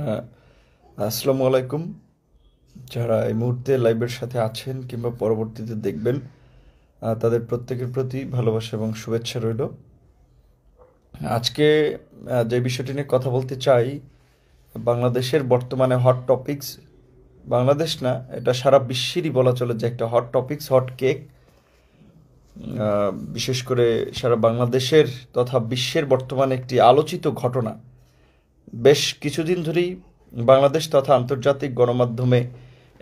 হ্যাঁ, আসসালামু আলাইকুম যারা এই মুহূর্তে লাইভের সাথে আছেন কিংবা পরবর্তীতে দেখবেন তাদের প্রত্যেকের প্রতি ভালোবাসা এবং শুভেচ্ছা রইল আজকে যে বিষয়টি নিয়ে কথা বলতে চাই বাংলাদেশের বর্তমানে হট টপিকস বাংলাদেশ না এটা সারা বিশ্বেরই বলা চলে যে একটা হট টপিক্স হট কেক বিশেষ করে সারা বাংলাদেশের তথা বিশ্বের বর্তমানে একটি আলোচিত ঘটনা বেশ কিছুদিন ধরেই বাংলাদেশ তথা আন্তর্জাতিক গণমাধ্যমে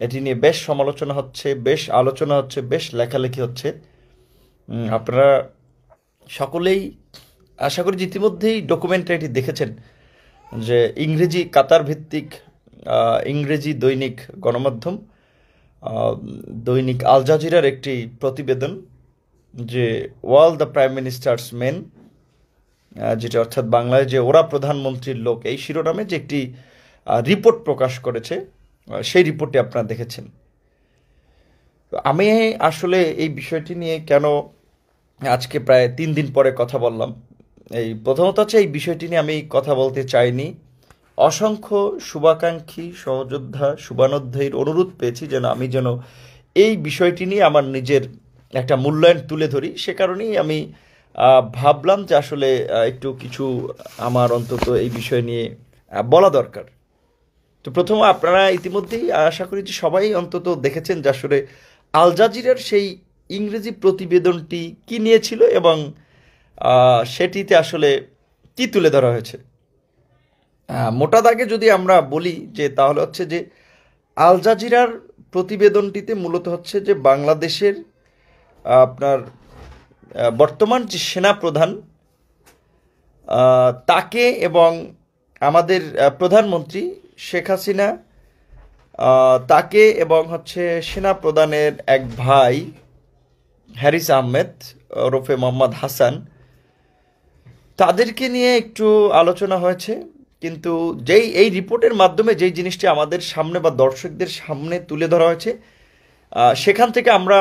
এটি নিয়ে বেশ সমালোচনা হচ্ছে বেশ আলোচনা হচ্ছে বেশ লেখালেখি হচ্ছে আপনারা সকলেই আশা করি ইতিমধ্যেই ডকুমেন্টটা এটি দেখেছেন যে ইংরেজি কাতার ভিত্তিক ইংরেজি দৈনিক গণমাধ্যম দৈনিক আল জাজিরার একটি প্রতিবেদন যে all the prime minister's men যেটা অর্থাৎ বাংলায় যে ওরা প্রধানমন্ত্রীর লোক এই শিরোনামে যে একটি রিপোর্ট প্রকাশ করেছে সেই রিপোর্টটি আপনারা দেখেছেন আমি আসলে এই বিষয়টি নিয়ে কেন আজকে প্রায় তিন দিন পরে কথা বললাম এই প্রথমত হচ্ছে এই বিষয়টি নিয়ে আমি কথা বলতে চাইনি অসংখ্য শুভাকাঙ্ক্ষী সহযোদ্ধা শুভানোধ্যায়ীর অনুরোধ পেয়েছি যেন আমি যেন এই বিষয়টি নিয়ে আমার নিজের একটা মূল্যায়ন তুলে ধরি সে কারণেই আমি ভাবলাম যে আসলে একটু কিছু আমার অন্তত এই বিষয় নিয়ে বলা দরকার তো প্রথম আপনারা ইতিমধ্যেই আশা করি যে সবাই অন্তত দেখেছেন যে আসলে আল জাজিরার সেই ইংরেজি প্রতিবেদনটি কি নিয়েছিল এবং সেটিতে আসলে কি তুলে ধরা হয়েছে মোটা দাগে যদি আমরা বলি যে তাহলে হচ্ছে যে আল জাজিরার প্রতিবেদনটিতে মূলত হচ্ছে যে বাংলাদেশের আপনার বর্তমান যে সেনাপ্রধান তাকে এবং আমাদের প্রধানমন্ত্রী শেখ হাসিনা তাকে এবং হচ্ছে সেনা প্রধানের এক ভাই হ্যারিস আহমেদ ওরফে মোহাম্মদ হাসান তাদেরকে নিয়ে একটু আলোচনা হয়েছে কিন্তু যেই এই রিপোর্টের মাধ্যমে যেই জিনিসটি আমাদের সামনে বা দর্শকদের সামনে তুলে ধরা হয়েছে সেখান থেকে আমরা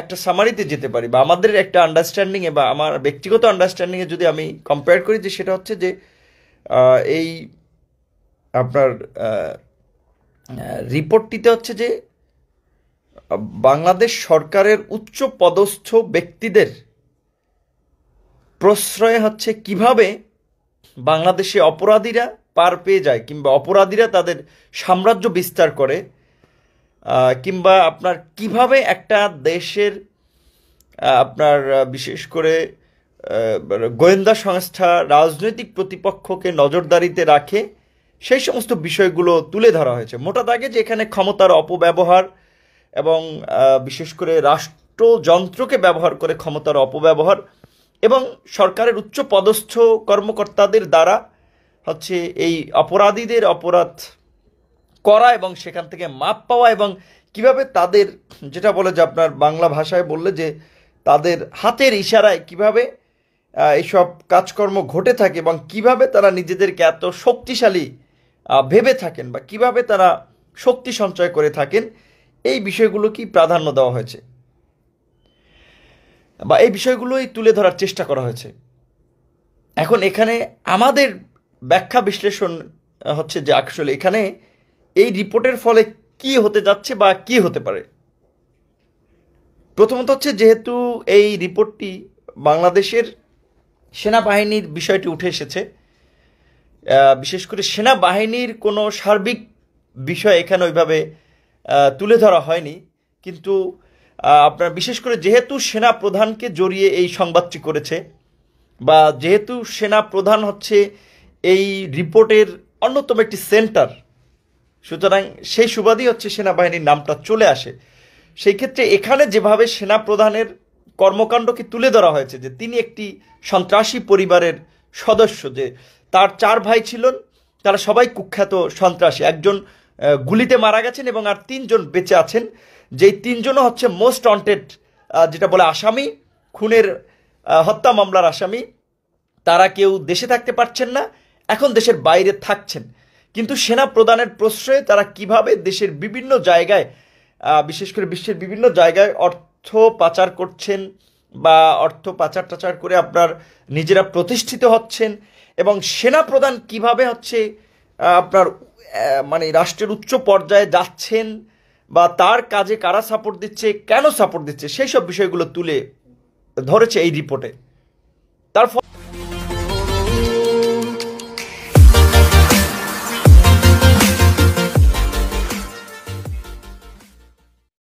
একটা সামারিতে যেতে পারি বা আমাদের একটা আন্ডারস্ট্যান্ডিংয়ে বা আমার ব্যক্তিগত আন্ডারস্ট্যান্ডিংয়ে যদি আমি কম্পেয়ার করি যে সেটা হচ্ছে যে এই আপনার রিপোর্টটিতে হচ্ছে যে বাংলাদেশ সরকারের উচ্চ পদস্থ ব্যক্তিদের প্রশ্রয় হচ্ছে কিভাবে বাংলাদেশে অপরাধীরা পার পেয়ে যায় কিংবা অপরাধীরা তাদের সাম্রাজ্য বিস্তার করে কিংবা আপনার কিভাবে একটা দেশের আপনার বিশেষ করে গোয়েন্দা সংস্থা রাজনৈতিক প্রতিপক্ষকে নজরদারিতে রাখে সেই সমস্ত বিষয়গুলো তুলে ধরা হয়েছে মোটা দাগে যে এখানে ক্ষমতার অপব্যবহার এবং বিশেষ করে রাষ্ট্রযন্ত্রকে ব্যবহার করে ক্ষমতার অপব্যবহার এবং সরকারের উচ্চ পদস্থ কর্মকর্তাদের দ্বারা হচ্ছে এই অপরাধীদের অপরাধ করা এবং সেখান থেকে মাপ পাওয়া এবং কিভাবে তাদের যেটা বলে যে আপনার বাংলা ভাষায় বললে যে তাদের হাতের ইশারায় কিভাবে এইসব কাজকর্ম ঘটে থাকে এবং কিভাবে তারা নিজেদেরকে এত শক্তিশালী ভেবে থাকেন বা কিভাবে তারা শক্তি সঞ্চয় করে থাকেন এই বিষয়গুলোকেই প্রাধান্য দেওয়া হয়েছে বা এই বিষয়গুলোই তুলে ধরার চেষ্টা করা হয়েছে এখন এখানে আমাদের ব্যাখ্যা বিশ্লেষণ হচ্ছে যে আসলে এখানে এই রিপোর্টের ফলে কি হতে যাচ্ছে বা কি হতে পারে প্রথমত হচ্ছে যেহেতু এই রিপোর্টটি বাংলাদেশের সেনাবাহিনীর বিষয়টি উঠে এসেছে বিশেষ করে সেনাবাহিনীর কোনো সার্বিক বিষয় এখানে ওইভাবে তুলে ধরা হয়নি কিন্তু আপনার বিশেষ করে যেহেতু সেনা প্রধানকে জড়িয়ে এই সংবাদটি করেছে বা যেহেতু সেনা প্রধান হচ্ছে এই রিপোর্টের অন্যতম একটি সেন্টার সুতরাং সেই সুবাদই হচ্ছে সেনাবাহিনীর নামটা চলে আসে সেই ক্ষেত্রে এখানে যেভাবে সেনা প্রধানের কর্মকাণ্ডকে তুলে ধরা হয়েছে যে তিনি একটি সন্ত্রাসী পরিবারের সদস্য যে তার চার ভাই ছিলেন তারা সবাই কুখ্যাত সন্ত্রাসী একজন গুলিতে মারা গেছেন এবং আর তিনজন বেঁচে আছেন যেই তিনজনও হচ্ছে মোস্ট ওয়ান্টেড যেটা বলে আসামি খুনের হত্যা মামলার আসামি তারা কেউ দেশে থাকতে পারছেন না এখন দেশের বাইরে থাকছেন কিন্তু সেনা প্রদানের প্রশ্রয়ে তারা কিভাবে দেশের বিভিন্ন জায়গায় বিশেষ করে বিশ্বের বিভিন্ন জায়গায় অর্থ পাচার করছেন বা অর্থ পাচার টাচার করে আপনার নিজেরা প্রতিষ্ঠিত হচ্ছেন এবং সেনা প্রদান কিভাবে হচ্ছে আপনার মানে রাষ্ট্রের উচ্চ পর্যায়ে যাচ্ছেন বা তার কাজে কারা সাপোর্ট দিচ্ছে কেন সাপোর্ট দিচ্ছে সেই সব বিষয়গুলো তুলে ধরেছে এই রিপোর্টে তার